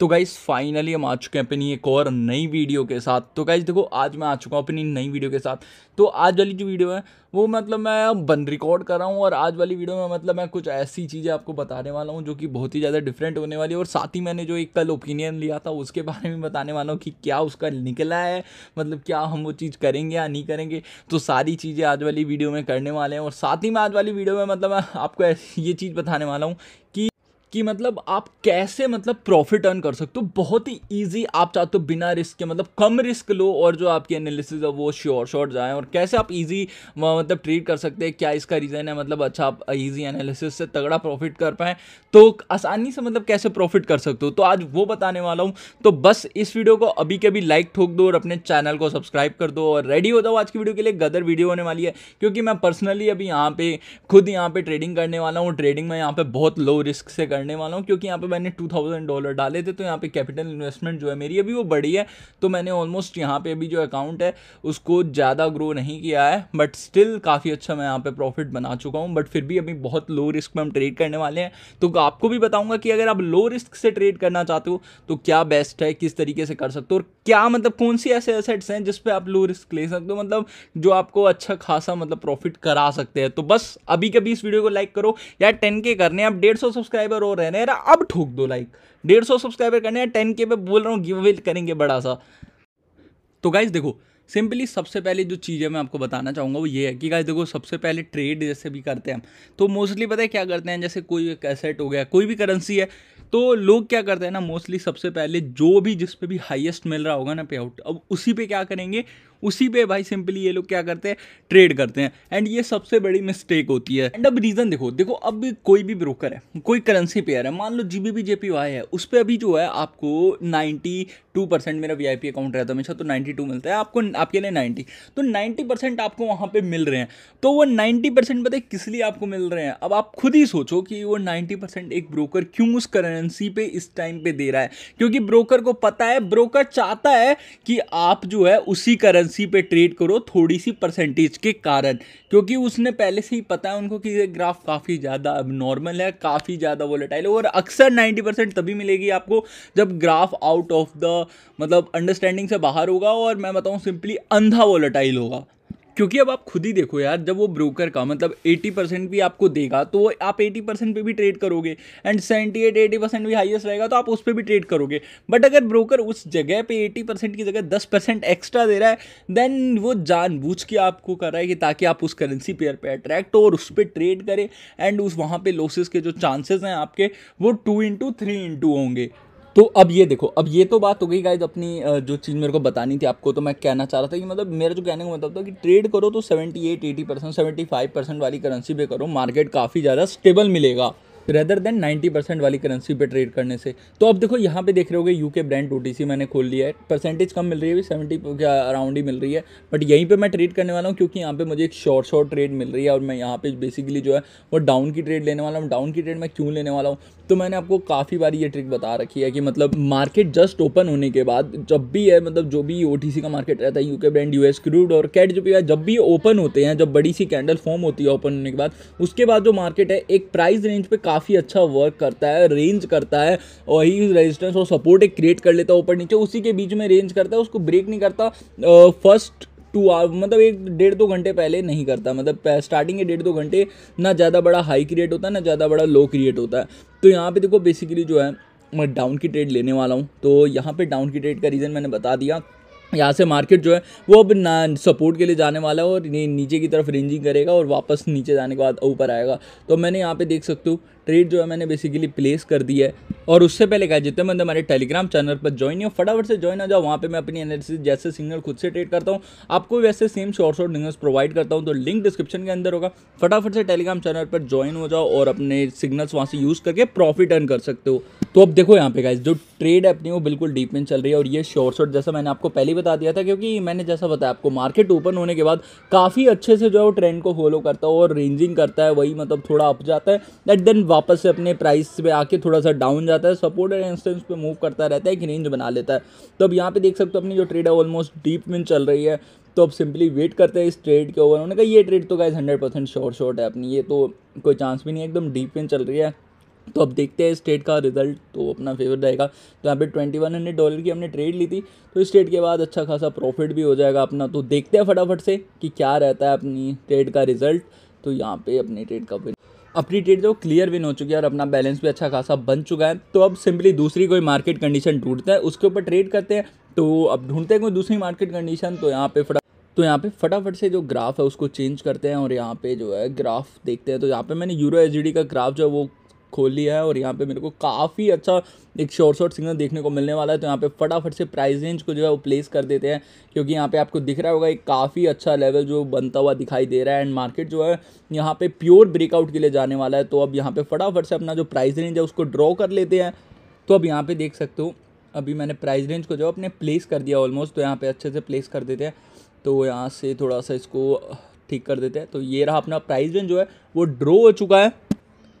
तो guys finally हम आ चुके हैं अपनी एक और नई वीडियो के साथ तो गाइज़ देखो आज मैं आ चुका हूँ अपनी नई वीडियो के साथ तो आज वाली जो वीडियो है वो मतलब मैं बंद रिकॉर्ड कर रहा हूँ और आज वाली वीडियो में मतलब मैं कुछ ऐसी चीज़ें आपको बताने वाला हूँ जो कि बहुत ही ज़्यादा डिफरेंट होने वाली है और साथ ही मैंने जो एक कल ओपिनियन लिया था उसके बारे में बताने वाला हूँ कि क्या उसका निकला है मतलब क्या हम वो चीज़ करेंगे या नहीं करेंगे तो सारी चीज़ें आज वाली वीडियो में करने वाले हैं और साथ ही मैं आज वाली वीडियो में मतलब आपको ये चीज़ बताने वाला हूँ कि कि मतलब आप कैसे मतलब प्रॉफिट अर्न कर सकते हो बहुत ही इजी आप चाहते हो तो बिना रिस्क के मतलब कम रिस्क लो और जो आपकी एनालिसिस है वो श्योर शॉर्ट जाए और कैसे आप इजी मतलब ट्रीट कर सकते हैं क्या इसका रीज़न है मतलब अच्छा आप इजी एनालिसिस से तगड़ा प्रॉफिट कर पाएँ तो आसानी से मतलब कैसे प्रॉफिट कर सकते हो तो आज वो बताने वाला हूँ तो बस इस वीडियो को अभी के अभी लाइक ठोक दो और अपने चैनल को सब्सक्राइब कर दो और रेडी हो जाओ तो आज की वीडियो के लिए गदर वीडियो होने वाली है क्योंकि मैं पर्सनली अभी यहाँ पर खुद यहाँ पर ट्रेडिंग करने वाला हूँ ट्रेडिंग में यहाँ पर बहुत लो रिस्क से कर करने वाला हूँ क्योंकि यहाँ पे मैंने टू थाउजेंड डॉलर डाले थे तो यहाँ पे कैपिटल इन्वेस्टमेंट जो है मेरी अभी वो बड़ी है तो मैंने ऑलमोस्ट यहाँ पे अभी जो अकाउंट है उसको ज़्यादा ग्रो नहीं किया है बट स्टिल काफ़ी अच्छा मैं यहाँ पर प्रॉफिट बना चुका हूँ बट फिर भी अभी बहुत लो रिस्क में हम ट्रेड करने वाले हैं तो आपको भी बताऊँगा कि अगर आप लो रिस्क से ट्रेड करना चाहते हो तो क्या बेस्ट है किस तरीके से कर सकते हो और क्या मतलब कौन सी ऐसे एसेट्स हैं जिस पर आप लो रिस्क ले सकते हो मतलब जो आपको अच्छा खासा मतलब प्रॉफिट करा सकते हैं तो बस अभी कभी इस वीडियो को लाइक करो यार टेन के करने आप डेढ़ सौ सब्सक्राइबर रो रहे हैं यार अब ठोक दो लाइक डेढ़ सौ सब्सक्राइबर करने हैं टेन के पे बोल रहा हूँ गिव अवे करेंगे बड़ा सा तो गाइज देखो सिंपली सबसे पहले जो चीज़ें मैं आपको बताना चाहूँगा वो ये है कि गाइज देखो सबसे पहले ट्रेड जैसे भी करते हैं हम तो मोस्टली पता है क्या करते हैं जैसे कोई एक एसेट हो गया कोई भी करेंसी है तो लोग क्या करते हैं ना मोस्टली सबसे पहले जो भी जिस पे भी हाईएस्ट मिल रहा होगा ना पे आउट अब उसी पे क्या करेंगे उसी पे भाई सिंपली ये लोग क्या करते हैं ट्रेड करते हैं एंड ये सबसे बड़ी मिस्टेक होती है एंड अब रीज़न देखो देखो अब कोई भी ब्रोकर है कोई करेंसी पेयर है मान लो जी बी जेपी वाई है उस पर अभी जो है आपको नाइन्टी टू परसेंट मेरा वी अकाउंट रहता है हमेशा तो नाइन्टी टू मिलता है आपको आपके लिए नाइन्टी तो नाइन्टी परसेंट आपको वहाँ पर मिल रहे हैं तो वो नाइन्टी परसेंट बताए किस लिए आपको मिल रहे हैं अब आप खुद ही सोचो कि वो नाइन्टी परसेंट एक ब्रोकर क्यों उस करेंसी पर इस टाइम पर दे रहा है क्योंकि ब्रोकर को पता है ब्रोकर चाहता है कि आप जो है उसी करेंसी करेंसी पे ट्रेड करो थोड़ी सी परसेंटेज के कारण क्योंकि उसने पहले से ही पता है उनको कि ये ग्राफ काफ़ी ज़्यादा अब नॉर्मल है काफ़ी ज़्यादा वोलेटाइल है और अक्सर 90 परसेंट तभी मिलेगी आपको जब ग्राफ आउट ऑफ द मतलब अंडरस्टैंडिंग से बाहर होगा और मैं बताऊँ सिंपली अंधा वोलेटाइल होगा क्योंकि अब आप खुद ही देखो यार जब वो ब्रोकर का मतलब 80 परसेंट भी आपको देगा तो आप 80 परसेंट पर भी ट्रेड करोगे एंड 78 एटी परसेंट भी हाईएस्ट रहेगा तो आप उस पर भी ट्रेड करोगे बट अगर ब्रोकर उस जगह पे 80 परसेंट की जगह 10 परसेंट एक्स्ट्रा दे रहा है देन वो जानबूझ के आपको कर रहा है कि ताकि आप उस करेंसी पेयर पर अट्रैक्ट हो और उस पर ट्रेड करें एंड उस वहाँ पर लॉसेज के जो चांसेज हैं आपके वो टू इंटू थ्री इंटू होंगे तो अब ये देखो अब ये तो बात हो गई गाइज अपनी जो चीज़ मेरे को बतानी थी आपको तो मैं कहना चाह रहा था कि मतलब मेरा जो कहने का मतलब था कि ट्रेड करो तो seventy eight eighty percent seventy five percent वाली करेंसी पे करो मार्केट काफ़ी ज़्यादा स्टेबल मिलेगा रेदर देन 90 परसेंट वाली करेंसी पे ट्रेड करने से तो आप देखो यहाँ पे देख रहे होगे यूके ब्रांड टू मैंने खोल लिया है परसेंटेज कम मिल रही है सेवेंटी क्या अराउंड ही मिल रही है बट यहीं पर मैं ट्रेड करने वाला हूँ क्योंकि यहाँ पर मुझे एक शॉर्ट शॉर्ट ट्रेड मिल रही है और मैं यहाँ पर बेसिकली जो है वो डाउन की ट्रेड लेने वाला हूँ डाउन की ट्रेड मैं क्यों लेने वाला हूँ तो मैंने आपको काफ़ी बार ये ट्रिक बता रखी है कि मतलब मार्केट जस्ट ओपन होने के बाद जब भी है मतलब जो भी ओ का मार्केट रहता है यूके ब्रांड यूएस क्रूड और कैट जो भी है जब भी ओपन होते हैं जब बड़ी सी कैंडल फॉर्म होती है ओपन होने के बाद उसके बाद जो मार्केट है एक प्राइस रेंज पर काफ़ी अच्छा वर्क करता है रेंज करता है वही रेजिस्टेंस और सपोर्ट एक क्रिएट कर लेता है ऊपर नीचे उसी के बीच में रेंज करता है उसको ब्रेक नहीं करता फर्स्ट टू आवर मतलब एक डेढ़ दो घंटे पहले नहीं करता मतलब स्टार्टिंग के डेढ़ दो घंटे ना ज़्यादा बड़ा हाई क्रिएट होता है ना ज़्यादा बड़ा लो क्रिएट होता है तो यहाँ पे देखो बेसिकली जो है मैं डाउन की ट्रेड लेने वाला हूँ तो यहाँ पे डाउन की ट्रेड का रीज़न मैंने बता दिया यहाँ से मार्केट जो है वो अब ना सपोर्ट के लिए जाने वाला है और नीचे की तरफ रेंजिंग करेगा और वापस नीचे जाने के बाद ऊपर आएगा तो मैंने यहाँ पे देख सकते हो ट्रेड जो है मैंने बेसिकली प्लेस कर दी है और उससे पहले कहा जितने बंदे हमारे टेलीग्राम चैनल पर ज्वाइन हो फटाफट से ज्वाइन हो जाओ वहाँ पे मैं अपनी एनालिसिस जैसे सिग्नल खुद से ट्रेड करता हूँ आपको वैसे same short short news provide करता हूँ तो लिंक डिस्क्रिप्शन के अंदर होगा फटाफट से टेलीग्राम चैनल पर ज्वाइन हो जाओ और अपने सिग्नल्स वहाँ से यूज़ करके प्रॉफिट अर्न कर सकते हो तो अब देखो यहाँ पे गाइज जो ट्रेड है अपनी वो बिल्कुल डीप में चल रही है और ये शॉर्ट शॉर्ट जैसा मैंने आपको पहले बता दिया था क्योंकि मैंने जैसा बताया आपको मार्केट ओपन होने के बाद काफ़ी अच्छे से जो है वो ट्रेंड को फॉलो करता है और रेंजिंग करता है वही मतलब थोड़ा अप जाता है एट देन वापस से अपने प्राइस पे आके थोड़ा सा डाउन जाता है सपोर्ट एंड रेजिस्टेंस पे मूव करता रहता है एक रेंज बना लेता है तो अब यहाँ पे देख सकते हो अपनी जो ट्रेड है ऑलमोस्ट डीप में चल रही है तो अब सिंपली वेट करते हैं इस ट्रेड के ऊपर उन्होंने कहा ये ट्रेड तो guys hundred percent short short है अपनी ये तो कोई चांस भी नहीं है एकदम डीप में चल रही है तो अब देखते हैं इस ट्रेड का रिजल्ट तो अपना फेवर रहेगा तो यहाँ पे ट्वेंटी वन हंड्रेड डॉलर की हमने ट्रेड ली थी तो इस ट्रेड के बाद अच्छा खासा प्रॉफिट भी हो जाएगा अपना तो देखते हैं फटाफट से कि क्या रहता है अपनी ट्रेड का रिजल्ट तो यहाँ पे अपनी ट्रेड का अपनी ट्रेड तो क्लियर विन हो चुकी है और अपना बैलेंस भी अच्छा खासा बन चुका है तो अब सिंपली दूसरी कोई मार्केट कंडीशन ढूंढता है उसके ऊपर ट्रेड करते हैं तो अब ढूंढते हैं कोई दूसरी मार्केट कंडीशन तो यहाँ पे फटा तो यहाँ पे फटाफट से जो ग्राफ है उसको चेंज करते हैं और यहाँ पे जो है ग्राफ देखते हैं तो यहाँ पे मैंने यूरो एच का ग्राफ जो है वो खोल लिया है और यहाँ पे मेरे को काफ़ी अच्छा एक शॉर्ट शॉर्ट सिग्नल देखने को मिलने वाला है तो यहाँ पे फटाफट से प्राइस रेंज को जो है वो प्लेस कर देते हैं क्योंकि यहाँ पे आपको दिख रहा होगा एक काफ़ी अच्छा लेवल जो बनता हुआ दिखाई दे रहा है एंड मार्केट जो है यहाँ पर प्योर ब्रेकआउट के लिए जाने वाला है तो अब यहाँ पर फटाफट से अपना जो प्राइस रेंज है उसको ड्रॉ कर लेते हैं तो अब यहाँ पर देख सकते हो अभी मैंने प्राइस रेंज को जो अपने प्लेस कर दिया ऑलमोस्ट तो यहाँ पर अच्छे से प्लेस कर देते हैं तो यहाँ से थोड़ा सा इसको ठीक कर देते हैं तो ये रहा अपना प्राइस रेंज जो है वो ड्रॉ हो चुका है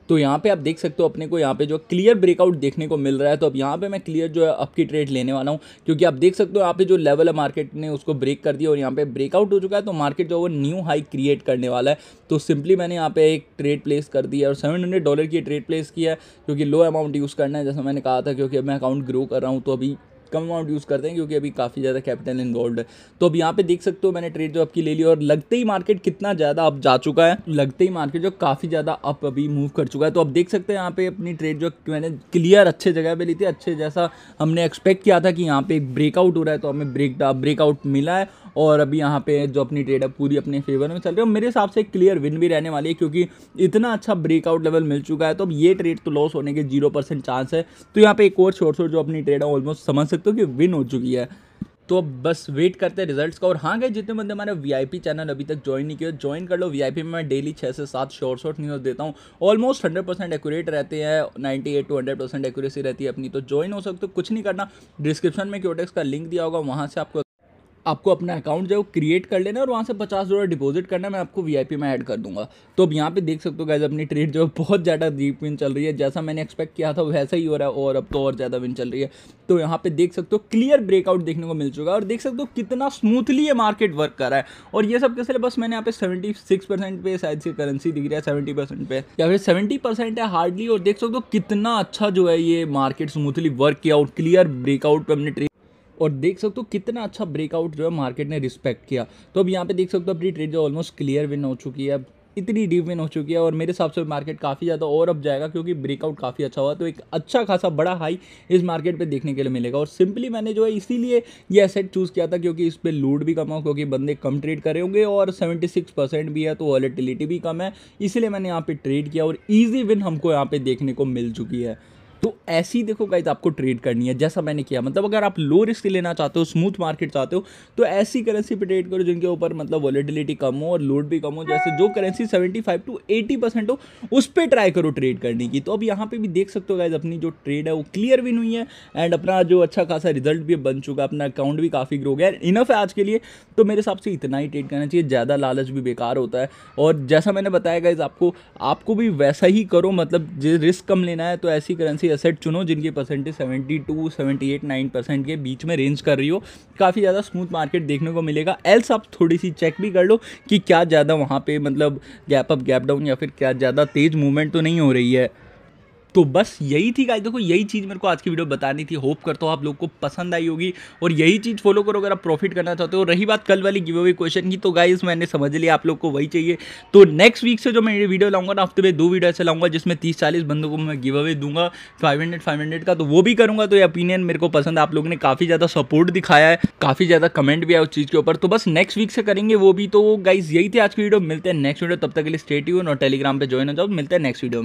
तो यहाँ पे आप देख सकते हो अपने को यहाँ पे जो क्लियर ब्रेकआउट देखने को मिल रहा है तो अब यहाँ पे मैं क्लियर जो है अप की ट्रेड लेने वाला हूँ क्योंकि आप देख सकते हो यहाँ पे जो लेवल है मार्केट ने उसको ब्रेक कर दिया और यहाँ पे ब्रेकआउट हो चुका है तो मार्केट जो है वो न्यू हाई क्रिएट करने वाला है तो सिंपली मैंने यहाँ पे एक ट्रेड प्लेस कर दी है और सेवन डॉलर की ट्रेड प्लेस की है क्योंकि लो अमाउंट यूज़ करना है जैसा मैंने कहा था क्योंकि अब मैं अकाउंट ग्रो कर रहा हूँ तो अभी कम अमाउंट यूज़ करते हैं क्योंकि अभी काफ़ी ज़्यादा कैपिटल इन्वॉल्व है तो अब यहाँ पे देख सकते हो मैंने ट्रेड जो आपकी ले ली और लगते ही मार्केट कितना ज़्यादा अब जा चुका है लगते ही मार्केट जो काफ़ी ज़्यादा अप अभी मूव कर चुका है तो अब देख सकते हैं यहाँ पे अपनी ट्रेड जो मैंने क्लियर अच्छे जगह पर ली थी अच्छे जैसा हमने एक्सपेक्ट किया था कि यहाँ पे एक ब्रेकआउट हो रहा है तो हमें ब्रेक ब्रेकआउट मिला है और अभी यहाँ पे जो अपनी ट्रेड है पूरी अपने फेवर में चल रही है मेरे हिसाब से क्लियर विन भी रहने वाली है क्योंकि इतना अच्छा ब्रेकआउट लेवल मिल चुका है तो अब ये ट्रेड तो लॉस होने के जीरो परसेंट चांस है तो यहाँ पे एक और शॉर्ट शॉर्ट जो अपनी ट्रेड है ऑलमोस्ट समझ सकते हो कि विन हो चुकी है तो अब बस वेट करते हैं रिजल्ट्स का और हाँ गए जितने बंदे हमारे वीआईपी चैनल अभी तक ज्वाइन नहीं किया ज्वाइन कर लो वीआईपी में मैं डेली छः से सात शॉर्ट शॉर्ट न्यूज़ देता हूँ ऑलमोस्ट हंड्रेड परसेंट एक्यूरेट रहते हैं ninety eight to hundred percent accuracy रहती है अपनी तो ज्वाइन हो सकते हो कुछ नहीं करना डिस्क्रिप्शन में क्योटेक्स का लिंक दिया होगा वहाँ से आपको आपको अपना अकाउंट जो है वो क्रिएट कर लेना और वहाँ से पचास डॉलर डिपॉजिट करना मैं आपको वीआईपी में ऐड कर दूंगा तो अब यहाँ पे देख सकते हो गैज अपनी ट्रेड जो है बहुत ज़्यादा डीप विन चल रही है जैसा मैंने एक्सपेक्ट किया था वैसा ही हो रहा है और अब तो और ज़्यादा विन चल रही है तो यहाँ पर देख सकते हो क्लियर ब्रेकआउट देखने को मिल चुका है और देख सकते हो कितना स्मूथली ये मार्केट वर्क कर रहा है और ये सब कैसे बस मैंने यहाँ पे सेवेंटी सिक्स परसेंट पे शायद से करेंसी दिख रहा है सेवेंटी परसेंट पे या फिर सेवेंटी परसेंट है हार्डली और देख सकते हो कितना अच्छा जो है ये मार्केट स्मूथली वर्क किया और क्लियर ब्रेकआउट पे हमने ट्रेड और देख सकते हो कितना अच्छा ब्रेकआउट जो है मार्केट ने रिस्पेक्ट किया तो अब यहाँ पे देख सकते हो अपनी ट्रेड जो ऑलमोस्ट क्लियर विन हो चुकी है इतनी डीप विन हो चुकी है और मेरे हिसाब से मार्केट काफ़ी ज़्यादा और अब जाएगा क्योंकि ब्रेकआउट काफ़ी अच्छा हुआ तो एक अच्छा खासा बड़ा हाई इस मार्केट पे देखने के लिए मिलेगा और सिंपली मैंने जो है इसीलिए ये एसेट चूज़ किया था क्योंकि इस पर लूट भी कम हो क्योंकि बंदे कम ट्रेड करे होंगे और सेवेंटी परसेंट भी है तो वॉलेटिलिटी भी कम है इसीलिए मैंने यहाँ पर ट्रेड किया और ईजी विन हमको यहाँ पर देखने को मिल चुकी है तो ऐसी देखो गाइज आपको ट्रेड करनी है जैसा मैंने किया मतलब अगर आप लो रिस्क लेना चाहते हो स्मूथ मार्केट चाहते हो तो ऐसी करेंसी पर ट्रेड करो जिनके ऊपर मतलब वॉलीडिलिटी कम हो और लोड भी कम हो जैसे जो currency seventy five to eighty percent हो उस पर ट्राई करो ट्रेड करने की तो अब यहाँ पर भी देख सकते हो गाइज अपनी जो ट्रेड है वो क्लियर विन हुई है एंड अपना जो अच्छा खासा रिजल्ट भी बन चुका है अपना अकाउंट भी काफ़ी ग्रो गया इनफ है आज के लिए तो मेरे हिसाब से इतना ही ट्रेड करना चाहिए ज़्यादा लालच भी बेकार होता है और जैसा मैंने बताया गाइज आपको आपको भी वैसा ही करो मतलब जिस रिस्क कम लेना है तो ऐसी करेंसी एसेट चुनो जिनकी percentage seventy to seventy eight nine percent के बीच में रेंज कर रही हो काफ़ी ज़्यादा स्मूथ मार्केट देखने को मिलेगा एल्स आप थोड़ी सी चेक भी कर लो कि क्या ज़्यादा वहाँ पर मतलब गैप अप गैप डाउन या फिर क्या ज़्यादा तेज़ मूवमेंट तो नहीं हो रही है तो बस यही थी गाइस देखो यही चीज़ मेरे को आज की वीडियो बतानी थी होप करता हूँ आप लोग को पसंद आई होगी और यही चीज़ फॉलो करो अगर आप प्रॉफिट करना चाहते हो रही बात कल वाली गिव अवे क्वेश्चन की तो गाइज मैंने समझ लिया आप लोग को वही चाहिए तो नेक्स्ट वीक से जो मैं वीडियो लाऊंगा ना हफ्ते में दो वीडियो ऐसे लाऊंगा जिसमें तीस चालीस बंदों को मैं गिव अवे दूंगा फाइव हंड्रेड फाइव हंड्रेड का तो वो भी करूंगा तो ये ओपिनियन मेरे को पसंद आप लोग ने काफ़ी ज़्यादा सपोर्ट दिखाया है काफ़ी ज़्यादा कमेंट भी आया उस चीज़ के ऊपर तो बस नेक्स्ट वीक से करेंगे वो भी तो गाइज यही थी आज की वीडियो मिलते हैं नेक्स्ट वीडियो तब तक के लिए स्टेट और टेलीग्राम पर ज्वाइन हो जाओ मिलते हैं नेक्स्ट वीडियो